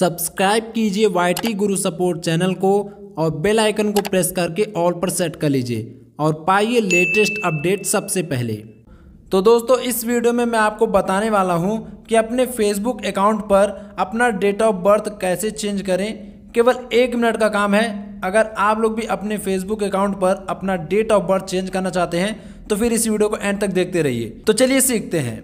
subscribe कीजिए Y गुरु support channel को और बेल आइकन को प्रेस करके ऑल पर सेट कर लीजिए और पाइए लेटेस्ट अपडेट सबसे पहले तो दोस्तों इस वीडियो में मैं आपको बताने वाला हूं कि अपने फेसबुक अकाउंट पर अपना डेट ऑफ बर्थ कैसे चेंज करें केवल एक मिनट का काम है अगर आप लोग भी अपने फेसबुक अकाउंट पर अपना डेट ऑफ बर्थ चेंज करना चाहते हैं तो फिर इस वीडियो को एंड तक देखते रहिए तो चलिए सीखते हैं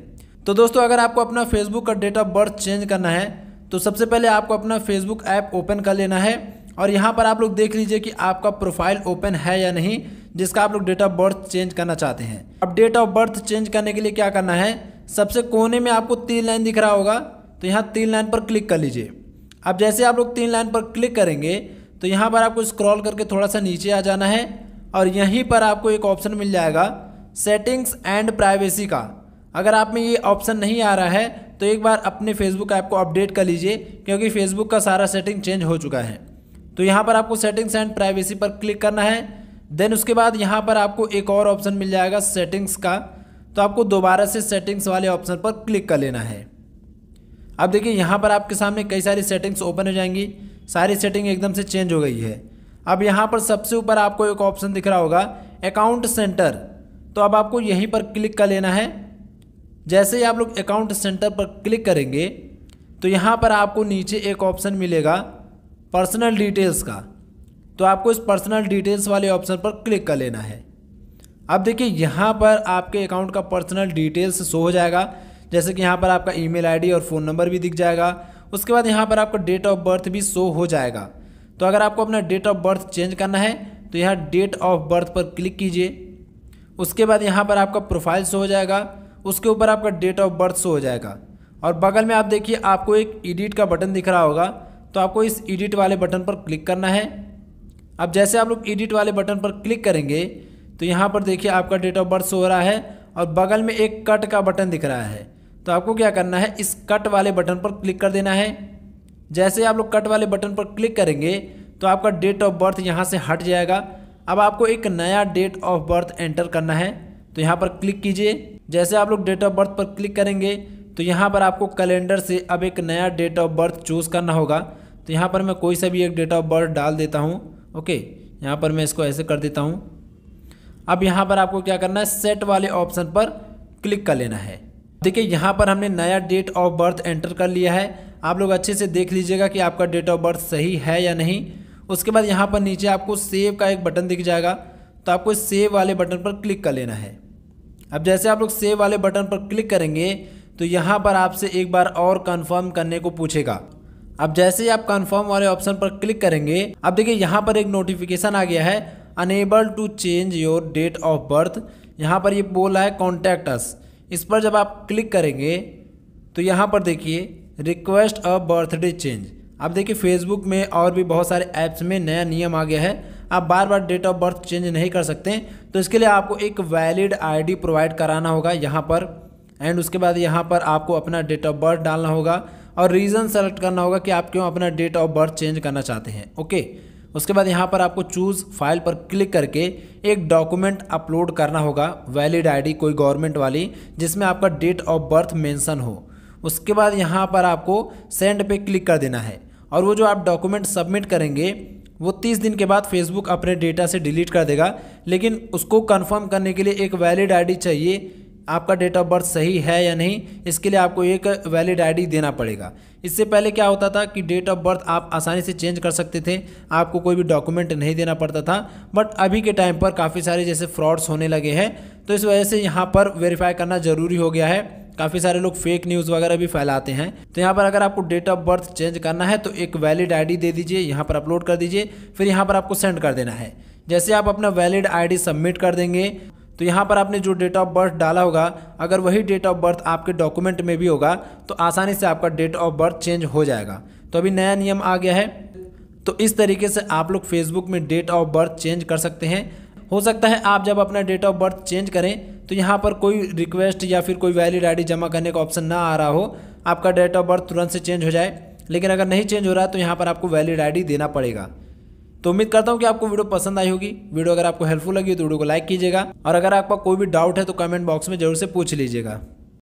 तो दोस्तों अगर आपको अपना फेसबुक का डेट ऑफ बर्थ चेंज करना है तो सबसे पहले आपको अपना फेसबुक ऐप ओपन कर लेना है और यहाँ पर आप लोग देख लीजिए कि आपका प्रोफाइल ओपन है या नहीं जिसका आप लोग डेट ऑफ बर्थ चेंज करना चाहते हैं अब डेट ऑफ बर्थ चेंज करने के लिए क्या करना है सबसे कोने में आपको तीन लाइन दिख रहा होगा तो यहाँ तीन लाइन पर क्लिक कर लीजिए अब जैसे आप लोग तीन लाइन पर क्लिक करेंगे तो यहाँ पर आपको स्क्रॉल करके थोड़ा सा नीचे आ जाना है और यहीं पर आपको एक ऑप्शन मिल जाएगा सेटिंग्स एंड प्राइवेसी का अगर आप में ये ऑप्शन नहीं आ रहा है तो एक बार अपने फेसबुक ऐप को अपडेट कर लीजिए क्योंकि फेसबुक का सारा सेटिंग चेंज हो चुका है तो यहाँ पर आपको सेटिंग्स एंड प्राइवेसी पर क्लिक करना है देन उसके बाद यहाँ पर आपको एक और ऑप्शन मिल जाएगा सेटिंग्स का तो आपको दोबारा से सेटिंग्स वाले ऑप्शन पर क्लिक कर लेना है अब देखिए यहाँ पर आपके सामने कई सारी सेटिंग्स ओपन हो जाएंगी सारी सेटिंग एकदम से चेंज हो गई है अब यहाँ पर सबसे ऊपर आपको एक ऑप्शन दिख रहा होगा अकाउंट सेंटर तो अब आपको यहीं पर क्लिक कर लेना है जैसे ही आप लोग अकाउंट सेंटर पर क्लिक करेंगे तो यहाँ पर आपको नीचे एक ऑप्शन मिलेगा पर्सनल डिटेल्स का तो आपको इस पर्सनल डिटेल्स वाले ऑप्शन पर क्लिक कर लेना है अब देखिए यहाँ पर आपके अकाउंट का पर्सनल डिटेल्स शो हो जाएगा जैसे कि यहाँ पर आपका ईमेल आईडी और फ़ोन नंबर भी दिख जाएगा उसके बाद यहाँ पर आपका डेट ऑफ बर्थ भी शो हो जाएगा तो अगर आपको अपना डेट ऑफ बर्थ चेंज करना है तो यहाँ डेट ऑफ बर्थ पर क्लिक कीजिए उसके बाद यहाँ पर आपका प्रोफाइल शो हो जाएगा उसके ऊपर आपका डेट ऑफ बर्थ शो हो जाएगा और बगल में आप देखिए आपको एक एडिट का बटन दिख रहा होगा तो आपको इस एडिट वाले बटन पर क्लिक करना है अब जैसे आप लोग एडिट वाले बटन पर क्लिक करेंगे तो यहाँ पर देखिए आपका डेट ऑफ बर्थ शो हो रहा है और बगल में एक कट का बटन दिख रहा है तो आपको क्या करना है इस कट वाले बटन पर क्लिक कर देना है जैसे आप लोग कट वाले बटन पर क्लिक करेंगे तो आपका डेट ऑफ बर्थ यहाँ से हट जाएगा अब आपको एक नया डेट ऑफ बर्थ एंटर करना है तो यहाँ पर क्लिक कीजिए जैसे आप लोग डेट ऑफ बर्थ पर क्लिक करेंगे तो यहाँ पर आपको कैलेंडर से अब एक नया डेट ऑफ बर्थ चूज़ करना होगा तो यहाँ पर मैं कोई सा भी एक डेट ऑफ बर्थ डाल देता हूँ ओके यहाँ पर मैं इसको ऐसे कर देता हूँ अब यहाँ पर आपको क्या करना है सेट वाले ऑप्शन पर क्लिक कर लेना है देखिए यहाँ पर हमने नया डेट ऑफ बर्थ एंटर कर लिया है आप लोग अच्छे से देख लीजिएगा कि आपका डेट ऑफ बर्थ सही है या नहीं उसके बाद यहाँ पर नीचे आपको सेव का एक बटन दिख जाएगा तो आपको सेव वाले बटन पर क्लिक कर लेना है अब जैसे आप लोग सेव वाले बटन पर क्लिक करेंगे तो यहाँ पर आपसे एक बार और कन्फर्म करने को पूछेगा अब जैसे ही आप कन्फर्म वाले ऑप्शन पर क्लिक करेंगे अब देखिए यहाँ पर एक नोटिफिकेशन आ गया है unable to change your date of birth यहाँ पर ये यह बोला है कॉन्टैक्ट अस इस पर जब आप क्लिक करेंगे तो यहाँ पर देखिए रिक्वेस्ट अ बर्थडे चेंज अब देखिए फेसबुक में और भी बहुत सारे ऐप्स में नया नियम आ गया है आप बार बार डेट ऑफ बर्थ चेंज नहीं कर सकते तो इसके लिए आपको एक वैलिड आईडी प्रोवाइड कराना होगा यहाँ पर एंड उसके बाद यहाँ पर आपको अपना डेट ऑफ बर्थ डालना होगा और रीज़न सेलेक्ट करना होगा कि आप क्यों अपना डेट ऑफ बर्थ चेंज करना चाहते हैं ओके उसके बाद यहाँ पर आपको चूज़ फाइल पर क्लिक करके एक डॉक्यूमेंट अपलोड करना होगा वैलिड आईडी कोई गवर्नमेंट वाली जिसमें आपका डेट ऑफ बर्थ मेंशन हो उसके बाद यहाँ पर आपको सेंड पे क्लिक कर देना है और वो जो आप डॉक्यूमेंट सबमिट करेंगे वो तीस दिन के बाद फेसबुक अपने डेटा से डिलीट कर देगा लेकिन उसको कंफर्म करने के लिए एक वैलिड आईडी चाहिए आपका डेट ऑफ बर्थ सही है या नहीं इसके लिए आपको एक वैलिड आईडी देना पड़ेगा इससे पहले क्या होता था कि डेट ऑफ बर्थ आप आसानी से चेंज कर सकते थे आपको कोई भी डॉक्यूमेंट नहीं देना पड़ता था बट अभी के टाइम पर काफ़ी सारे जैसे फ्रॉड्स होने लगे हैं तो इस वजह से यहाँ पर वेरीफाई करना ज़रूरी हो गया है काफ़ी सारे लोग फेक न्यूज़ वगैरह भी फैलाते हैं तो यहाँ पर अगर आपको डेट ऑफ बर्थ चेंज करना है तो एक वैलिड आईडी दे दीजिए यहाँ पर अपलोड कर दीजिए फिर यहाँ पर आपको सेंड कर देना है जैसे आप अपना वैलिड आईडी सबमिट कर देंगे तो यहाँ पर आपने जो डेट ऑफ बर्थ डाला होगा अगर वही डेट ऑफ बर्थ आपके डॉक्यूमेंट में भी होगा तो आसानी से आपका डेट ऑफ बर्थ चेंज हो जाएगा तो अभी नया नियम आ गया है तो इस तरीके से आप लोग फेसबुक में डेट ऑफ बर्थ चेंज कर सकते हैं हो सकता है आप जब अपना डेट ऑफ बर्थ चेंज करें तो यहाँ पर कोई रिक्वेस्ट या फिर कोई वैलिड आईडी जमा करने का ऑप्शन ना आ रहा हो आपका डेट ऑफ बर्थ तुरंत से चेंज हो जाए लेकिन अगर नहीं चेंज हो रहा तो यहाँ पर आपको वैलिड आईडी देना पड़ेगा तो उम्मीद करता हूँ कि आपको वीडियो पसंद आई होगी वीडियो अगर आपको हेल्पफुल लगी तो वीडियो को लाइक कीजिएगा और अगर आपका कोई भी डाउट है तो कमेंट बॉक्स में जरूर से पूछ लीजिएगा